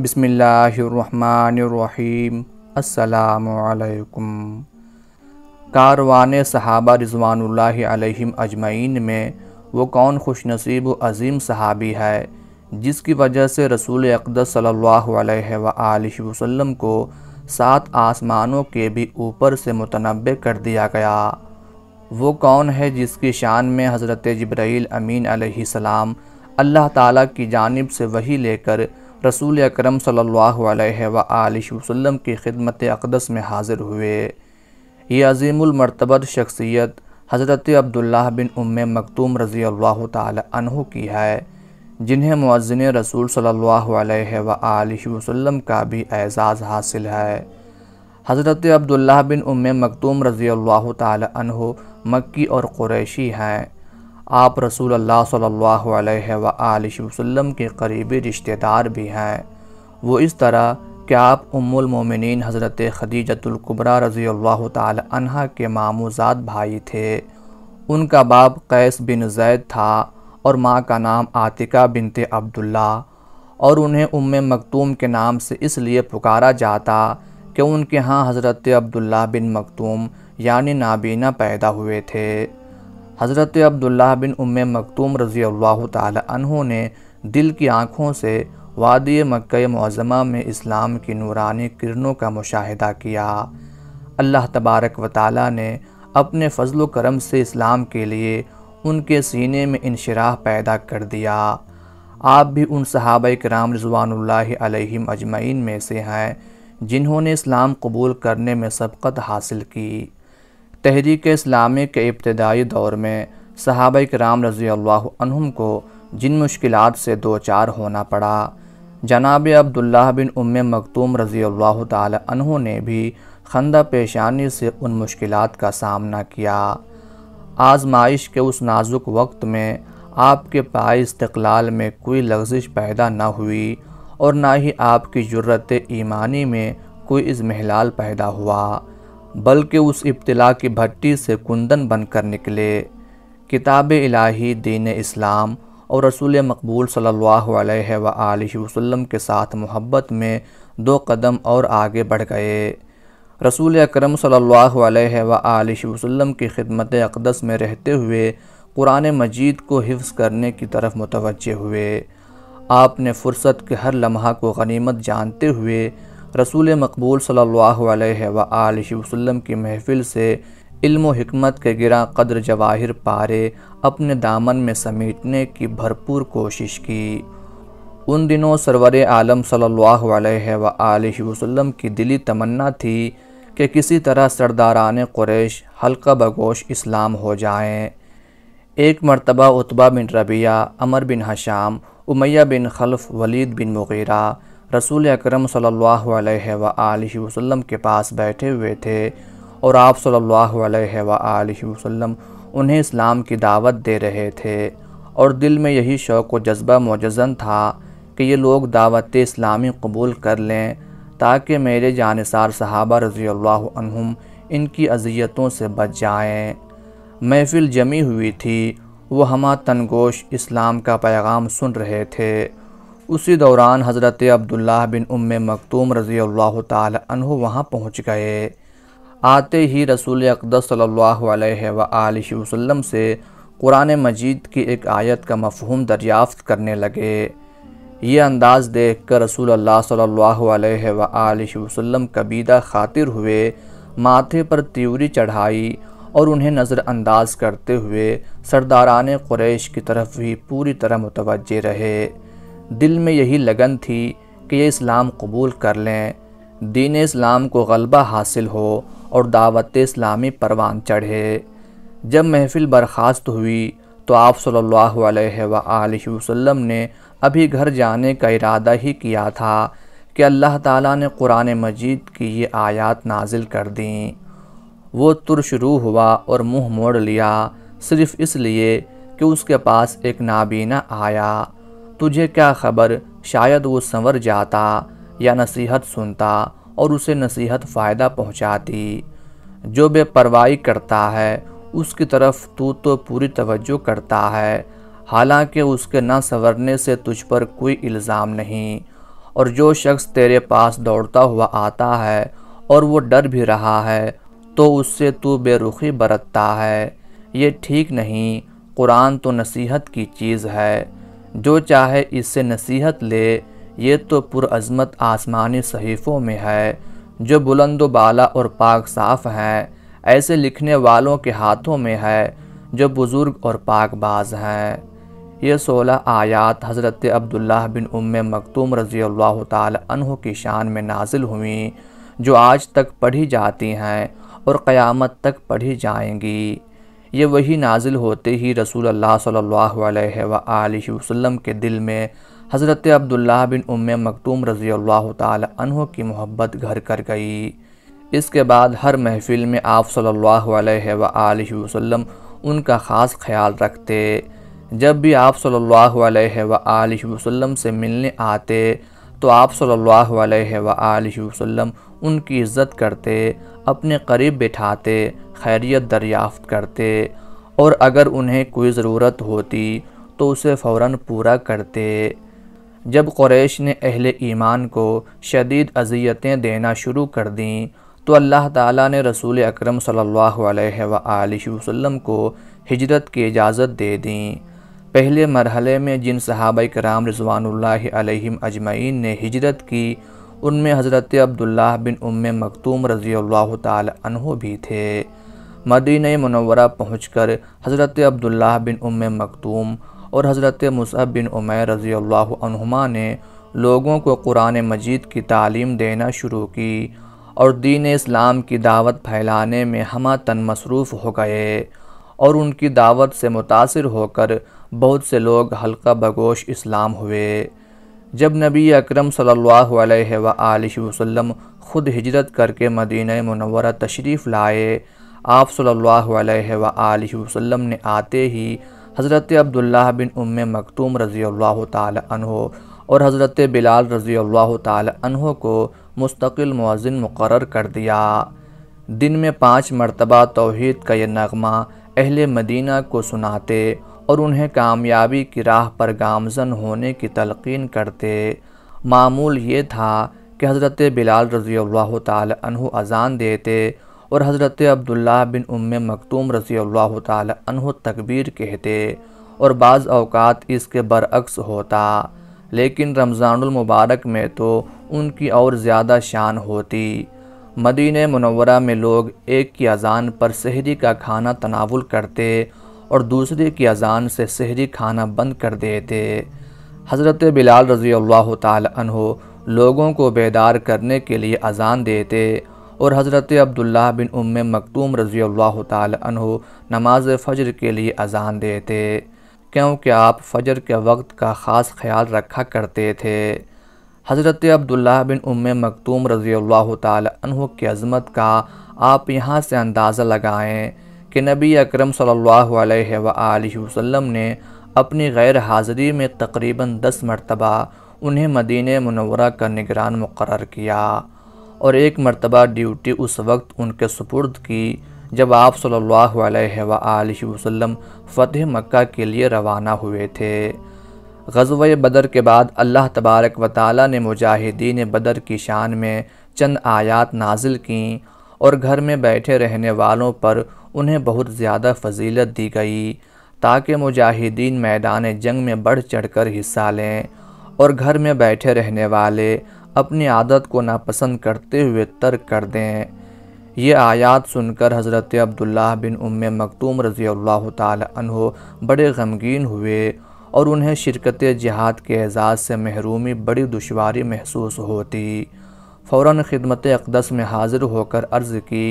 बिसमीम् कारवान सहाबा रिजवानुल्ला अलैहिम अजमैन में वो कौन खुश नसीब अज़ीम सहाबी है जिसकी वजह से रसूल अकदस सल्लल्लाहु अलैहि वसल्लम को सात आसमानों के भी ऊपर से मुतनब कर दिया गया वो कौन है जिसकी शान में हज़रत जब्राईल अमीन अलैहि सलाम अल्लाह ताला की जानब से वही लेकर रसूल अकरम सल्लल्लाहु अलैहि वसल्लम की खिदमत अकदस में हाज़िर हुए ये अजीमरतबत शख्सियत हज़रत अब्दुल्ला बिन उम मखतूम रज़ी अल्लाह तहु की है जिन्हें मुआजन रसूल सल्लल्लाहु अलैहि वसल्लम का भी एज़ाज़ हासिल है हज़रत अब्दुल्ला बिन उम मखतूम रज़ी अल्लाह तहु मक्की और क़ुरैशी हैं आप रसूल अल्लाह सल्लल्लाहु अलैहि वसल्लम के करीबी रिश्तेदार भी हैं वो इस तरह कि आप उम्मुल मोमिनीन हज़रत खदीजतुल्कुबरा रज़ी अल्लाह तहा के मामूज़ात भाई थे उनका बाप कैस बिन जैद था और माँ का नाम आतिका बिनते अब्दुल्ला और उन्हें उम मकतूम के नाम से इसलिए पुकारा जाता कि उनके यहाँ हज़रत अब्दुल्ला बिन मकतूम यानी नाबीना पैदा हुए थे हज़रत अब्दुल्ला बिन उम मखतूम रज़ी अल्लाह ने दिल की आँखों से वादी मक् मज़मा में इस्लाम की नूरानी किरणों का मुशाह किया अल्लाह तबारक व ताली ने अपने फजल करम से इस्लाम के लिए उनके सीने में इनशराह पैदा कर दिया आप भी उन सहाब कराम रजवानल अजमैन में से हैं जिन्होंने इस्लाम कबूल करने में सबकत हासिल की तहरीक इस्लामी के इब्तदाई दौर में सहाब कराम रज़ी अल्लाम को जिन मुश्किल से दो चार होना पड़ा जनाब अब्दुल्ला बिन उम मखतूम रज़ी अल्लाह तहों ने भी खंदा पेशानी से उन मुश्किल का सामना किया आजमाइश के उस नाजुक वक्त में आपके पाए इस्तलाल में कोई लफ्जिश पैदा ना हुई और ना ही आपकी जरूरत ईमानी में कोई इजमहलाल पैदा हुआ बल्कि उस इब्तला की भट्टी से कुंदन बनकर निकले किताब इलाही दीन इस्लाम और रसूल मकबूल सल्लल्लाहु अलैहि वसल्लम के साथ मोहब्बत में दो कदम और आगे बढ़ गए रसूल अकरम सल्लल्लाहु अलैहि वसल्लम की खिदमत अकदस में रहते हुए कुरान मजीद को हिफ्ज करने की तरफ मुतवजह हुए आपने फुर्सत के हर लम्हा को गनीमत जानते हुए रसूल मकबूल सल्ला वसम की महफ़िल से इल्म के गिरा कदर जवाहिर पारे अपने दामन में समेटने की भरपूर कोशिश की उन दिनों सरवर आलम सल्ला अलैहि की दिली तमन्ना थी कि किसी तरह सरदारान क्रैश हल्का बगोश इस्लाम हो जाएं। एक मरतबा उतबा बिन रबिया अमर बिन हशाम उमैया बिन खलफ वलीद बिन मुगैरा रसूल अकरम सल्लल्लाहु अलैहि वसल्लम के पास बैठे हुए थे और आप सल्लल्लाहु अलैहि वसल्लम उन्हें इस्लाम की दावत दे रहे थे और दिल में यही शौक़ व जज्बा मज़जन था कि ये लोग दावत इस्लामी कबूल कर लें ताकि मेरे जानसार सहाबा रज़ी इनकी अजियतों से बच जाएँ महफिल जमी हुई थी वह हम तनगोश इस्लाम का पैगाम सुन रहे थे उसी दौरान हज़रत अब्दुल्ला बिन उम मखतूम रज़ी अल्लाह तह वहाँ पहुँच गए आते ही रसूल अकदस सल्लल्लाहु अलैहि से कुरान मजीद की एक आयत का मफहम दरियाफ़्त करने लगे ये अंदाज़ देख कर रसूल अल्लाह वसम कबीदा खातिर हुए माथे पर त्यूरी चढ़ाई और उन्हें नज़रअंदाज करते हुए सरदारान क्रैश की तरफ भी पूरी तरह मुतवजह रहे दिल में यही लगन थी कि ये इस्लाम कबूल कर लें दीन इस्लाम को गलबा हासिल हो और दावत इस्लामी परवान चढ़े जब महफिल बर्खास्त हुई तो आप सल्लल्लाहु अलैहि वसल्लम ने अभी घर जाने का इरादा ही किया था कि अल्लाह ताला ने कुरान मजीद की ये आयत नाजिल कर दी वो तुर शुरू हुआ और मुंह मोड़ लिया सिर्फ़ इसलिए कि उसके पास एक नाबीना आया तुझे क्या खबर शायद वो संवर जाता या नसीहत सुनता और उसे नसीहत फ़ायदा पहुंचाती जो बेपरवाही करता है उसकी तरफ तू तो पूरी तवज्जो करता है हालांकि उसके ना संवरने से तुझ पर कोई इल्ज़ाम नहीं और जो शख्स तेरे पास दौड़ता हुआ आता है और वो डर भी रहा है तो उससे तू बेरुखी बरतता है ये ठीक नहीं कुरान तो नसीहत की चीज़ है जो चाहे इससे नसीहत ले ये तो पुरज़मत आसमानी सहीफ़ों में है जो बुलंद बाला और पाक साफ हैं ऐसे लिखने वालों के हाथों में है जो बुज़ुर्ग और पाकबाज हैं ये सोलह आयात हज़रत अब्दुल्ला बिन उम मकतूम रज़ी अल्लाह तह की शान में नाजिल हुई जो आज तक पढ़ी जाती हैं और क़यामत तक पढ़ी जाएंगी ये वही नाजिल होते ही रसूल अल्लाह सल्लल्लाहु अलैहि वसल्लम के दिल में हज़रत अब्दुल्ला बिन उम मकतूम रज़ी अल्लाह तहों की मोहब्बत घर कर गई इसके बाद हर महफिल में आप सल्लल्लाहु अलैहि वसल्लम उनका ख़ास ख्याल रखते जब भी आप सल्लल्लाहु अलैहि वसल्लम से मिलने आते तो आप सल्लल्लाहु अलैहि वसल्लम उनकी इज़्ज़त करते अपने करीब बिठाते खैरियत दरियाफ़त करते और अगर उन्हें कोई ज़रूरत होती तो उसे फ़ौर पूरा करते जब क्रैश ने अहल ईमान को शदीद अजियतें देना शुरू कर दी तो अल्लाह ताला ने रसूल अकरम सल्लल्लाहु अलैहि वसल्लम को हिजरत की इजाज़त दे दी पहले मरहले में जिन सहाबा कराम रजवान अजमैन ने हिजरत की उनमें हज़रत अब्दुल्ला बिन उम मखतूम रज़ी तहु भी थे मदीन मनवरा पहुँच कर हज़रत अब्दुल्ला बिन उम मखतूम और हज़रत मुसअब बिन उमर रज़ी अल्लाहुमा ने लोगों को कुरान मजीद की तालीम देना शुरू की और दीन इस्लाम की दावत फैलाने में हम तन मसरूफ़ हो गए और उनकी दावत से मुतासर होकर बहुत से लोग हल्का बगोश इस्लाम हुए जब नबी अकरम सल्लल्लाहु अलैहि वसल्लम ख़ुद हिजरत करके मदीना मनवर तशरीफ़ लाए आप सल्लल्लाहु अलैहि वसल्लम ने आते ही हज़रत अब्दुल्ला बिन उम मकतूम रज़ी अल्लाह तहो और हज़रत बिलाल रज़ी अल्लाह तहो को मुस्तकिल मुआजिन मुकर कर दिया दिन में पाँच मरतबा तोहद का यह नगमा अहल मदीना को सुनाते और उन्हें कामयाबी की राह पर गामजन होने की तलकिन करते मामूल ये था कि हज़रत बिलाल रज़ी अल्लाह तु अज़ान देते और हज़रत अब्दुल्ला बिन उम मखतूम रज़ी अल्लाह तु तकबीर कहते और बाज़ अवकात इसके बरअक्स होता लेकिन रमज़ानमबारक में तो उनकी और ज़्यादा शान होती मदीन मनवरा में लोग एक की अजान पर शहरी का खाना तनावल करते और दूसरे की अजान से शहरी खाना बंद कर देते हज़रत बिलाल रज़ी अल्लाह तहो लोगों को बेदार करने के लिए अजान देते और हज़रत अब्दुल्ला बिन उम मकतूम रज़ी अल्लाह तहो नमाज फ़जर के लिए अजान देते क्योंकि आप फ़जर के वक्त का ख़ास ख्याल रखा करते थे हज़रत अब्दुल्ला बिन उम मकतूम रज़ी अल्लाह की अजमत का आप यहाँ से अंदाज़ा लगाएँ कि नबी अक्रम सल्लल्लाहु ने अपनी गैर हाज़िरी में तकरीबन दस मरतबा उन्हें मदीन मनवरा का निगरान मुकर किया और एक मरतबा ड्यूटी उस वक्त उनके सुपुर्द की जब आप सल्ला वसम फ़तेह मक् के लिए रवाना हुए थे गजव बदर के बाद अल्लाह तबारक व ताली ने मुजाहिदीन बदर की शान में चंद आयात नाजिल की और घर में बैठे रहने वालों पर उन्हें बहुत ज़्यादा फजीलत दी गई ताकि मुजाहिदीन मैदान जंग में बढ़ चढ़ कर हिस्सा लें और घर में बैठे रहने वाले अपनी आदत को नापसंद करते हुए तर्क कर दें ये आयात सुनकर हज़रत अब्दुल्ला बिन उम मकतूम रज़ी अल्लाह तहो बड़े गमगीन हुए और उन्हें शिरकत जहाद के एजाज़ से महरूमी बड़ी दुशारी महसूस होती फ़ौर ख़िदमत अकदस में हाज़िर होकर अर्ज़ की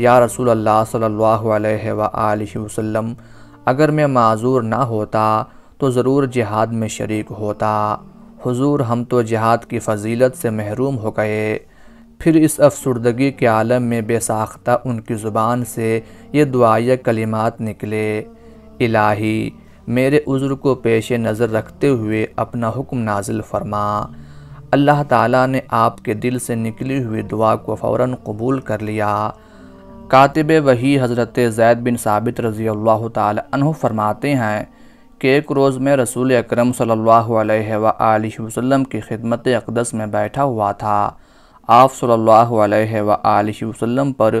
या रसूल अल्ला वसम अगर मैं माजूर ना होता तो ज़रूर जिहाद में शरीक होता हजूर हम तो जहाद की फजीलत से महरूम हो गए फिर इस अफसरदगी के आलम में बेसाख्ता उनकी ज़ुबान से ये दुआ कलिमात निकले इलाही मेरे उज़्र को पेश नज़र रखते हुए अपना हुक्म नाजिल फरमा अल्लाह ताला ने आपके दिल से निकली हुई दुआ को फ़ौर कबूल कर लिया कातिब वही हज़रत जैद बिन साबित रज़ी अल्लाह तह फरमाते हैं कि एक रोज़ में रसूल अक्रम वसल्लम की खिदमत अकदस में बैठा हुआ था आप सल्लल्लाहु अलैहि वसल्लम पर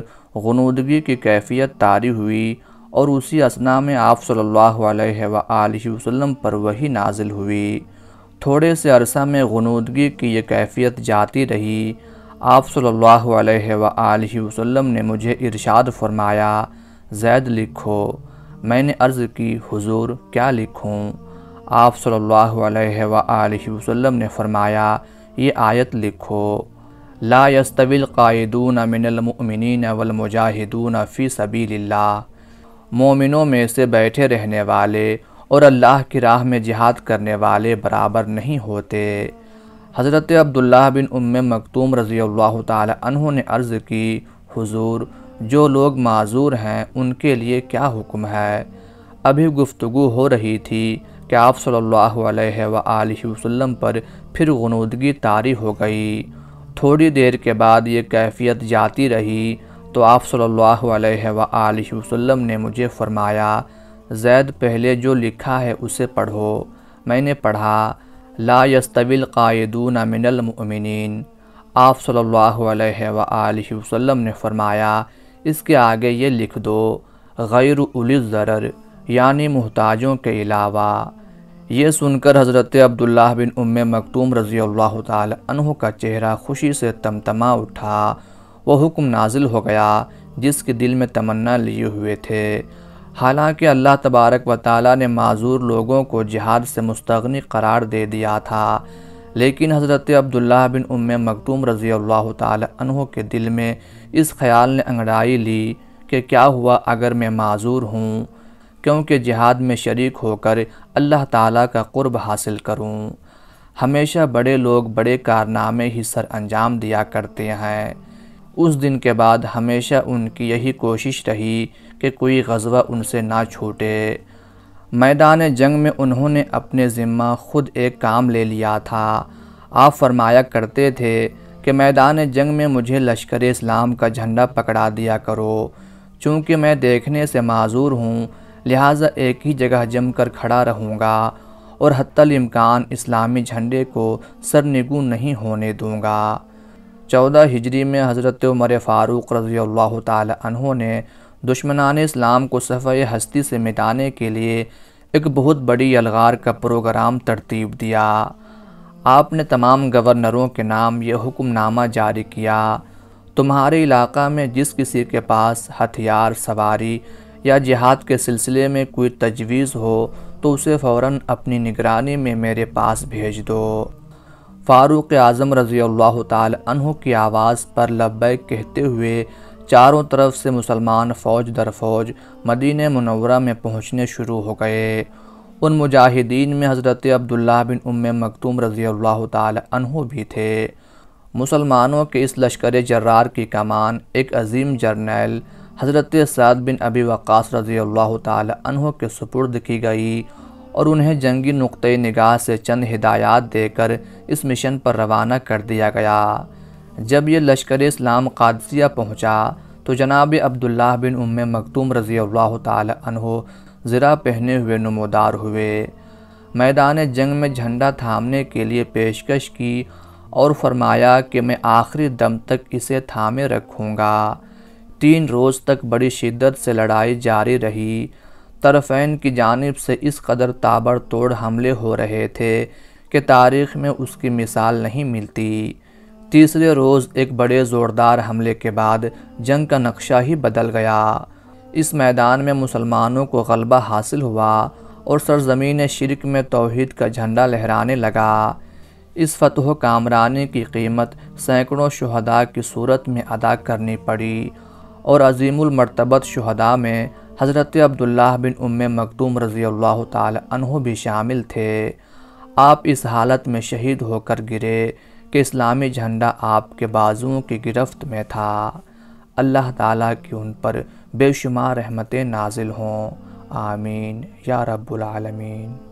गनूदगी की कैफियत तारी हुई और उसी असना में आप सल्लल्लाहु अलैहि वसल्लम पर वही नाजिल हुई थोड़े से अरसा में गनूदगी की ये कैफियत जाती रही आप सल्लल्लाहु अलैहि वसल्लम ने मुझे इरशाद फरमाया जैद लिखो मैंने अर्ज़ की हुजूर क्या लिखूँ आप सल्लल्लाहु अलैहि वसल्लम ने फरमाया ये आयत लिखो ला यस्तविल कायदून मिनलमिन वलमुजाहिदून फ़ी ला मोमिनों में से बैठे रहने वाले और अल्लाह की राह में जिहाद करने वाले बराबर नहीं होते हज़रत अब्दुल्ला बिन उम मकतूम रज़ी अल्लाह ने अर्ज़ की हुजूर जो लोग माजूर हैं उनके लिए क्या हुक्म है अभी गुफ्तु हो रही थी कि आप सल्ला वसम पर फिर गनूदगी तारी हो गई थोड़ी देर के बाद ये कैफियत जाती रही तो आप सल्लल्लाहु अलैहि वसल्लम ने मुझे फरमाया जैद पहले जो लिखा है उसे पढ़ो मैंने पढ़ा ला यस्तविल कायदून मिनलमिन आप सल्लल्लाहु अलैहि वसल्लम ने फरमाया इसके आगे ये लिख दो गैर उलर यानी मोहताजों के अलावा ये सुनकर हज़रत अब्दुल्लाह बिन उम मकतूम रज़ी अल्लाह तह का चेहरा खुशी से तमतमा उठा वह हुक्म नाजिल हो गया जिसके दिल में तमन्ना लिए हुए थे हालांकि अल्लाह तबारक व ताली ने माजूर लोगों को जिहाद से मुस्तनी करार दे दिया था लेकिन हज़रत अब्दुल्ला बिन उम मखदूम रज़ी अल्लाह तहों के दिल में इस ख्याल ने अंगड़ाई ली कि क्या हुआ अगर मैं माजूर हूँ क्योंकि जिहाद में शरीक होकर अल्लाह ताला का क़ुरब हासिल करूँ हमेशा बड़े लोग बड़े कारनामे ही सर अंजाम दिया करते हैं उस दिन के बाद हमेशा उनकी यही कोशिश रही कि कोई गजवा उनसे ना छूटे मैदान जंग में उन्होंने अपने ज़िम्मा ख़ुद एक काम ले लिया था आप फरमाया करते थे कि मैदान जंग में मुझे लश्कर इस्लाम का झंडा पकड़ा दिया करो चूँकि मैं देखने से माजूर हूँ लिहाजा एक ही जगह जम कर खड़ा रहूँगा और हत्तल इम्कान इस्लामी झंडे को सरनिगुन नहीं होने दूँगा चौदह हिजरी में हज़रत उमर फ़ारूक रज़ी अल्लाह तहों ने दुश्मनान इस्लाम को सफ़े हस्ती से मिटाने के लिए एक बहुत बड़ी अलगार का प्रोग्राम तरतीब दिया आपने तमाम गवर्नरों के नाम यह हुक्मनामा जारी किया तुम्हारे इलाका में जिस किसी के पास हथियार सवारी या जिहाद के सिलसिले में कोई तजवीज़ हो तो उसे फ़ौर अपनी निगरानी में मेरे पास भेज दो फारूक आज़म रज़ी तहों की आवाज़ पर लब्बे कहते हुए चारों तरफ से मुसलमान फ़ौज दर फौज मदीन मनवरा में पहुँचने शुरू हो गए उन मुजाहिदीन में हज़रत अब्दुल्ला बिन उम मखतूम रज़ी तहों भी थे मुसलमानों के इस लश्कर जर्रार की कमान एक अजीम जर्नल हज़रत साद बिन अबी वक़ास रज़ी तहों के सुपुर्द की गई और उन्हें जंगी नुक़ निगाह से चंद हिदायत देकर इस मिशन पर रवाना कर दिया गया जब ये लश्कर इस्लाम कादसिया पहुँचा तो जनाब अब्दुल्ला बिन उम मखतूम रज़ी अल्लाह तहो ज़रा पहने हुए नमोदार हुए मैदान जंग में झंडा थामने के लिए पेशकश की और फरमाया कि मैं आखिरी दम तक इसे थामे रखूँगा तीन रोज़ तक बड़ी शिद्दत से लड़ाई जारी रही तरफ़ैन की जानब से इस कदर ताबड़तोड़ हमले हो रहे थे कि तारीख़ में उसकी मिसाल नहीं मिलती तीसरे रोज़ एक बड़े ज़ोरदार हमले के बाद जंग का नक्शा ही बदल गया इस मैदान में मुसलमानों को गलबा हासिल हुआ और सरजमीन शिरक में तोहद का झंडा लहराने लगा इस फतह कामरानी की कीमत सैकड़ों शहदा की सूरत में अदा करनी पड़ी और अजीमुलमरतबत शहदा में हज़रत अब्दुल्ला बिन उम मखदूम रज़ी अल्लाह भी शामिल थे आप इस हालत में शहीद होकर गिरे कि इस्लामी झंडा आपके बाजुओं की गिरफ्त में था अल्लाह ताला की उन पर बेशुमार रहमतें नाजिल हों आमीन या रब्बुल आलमीन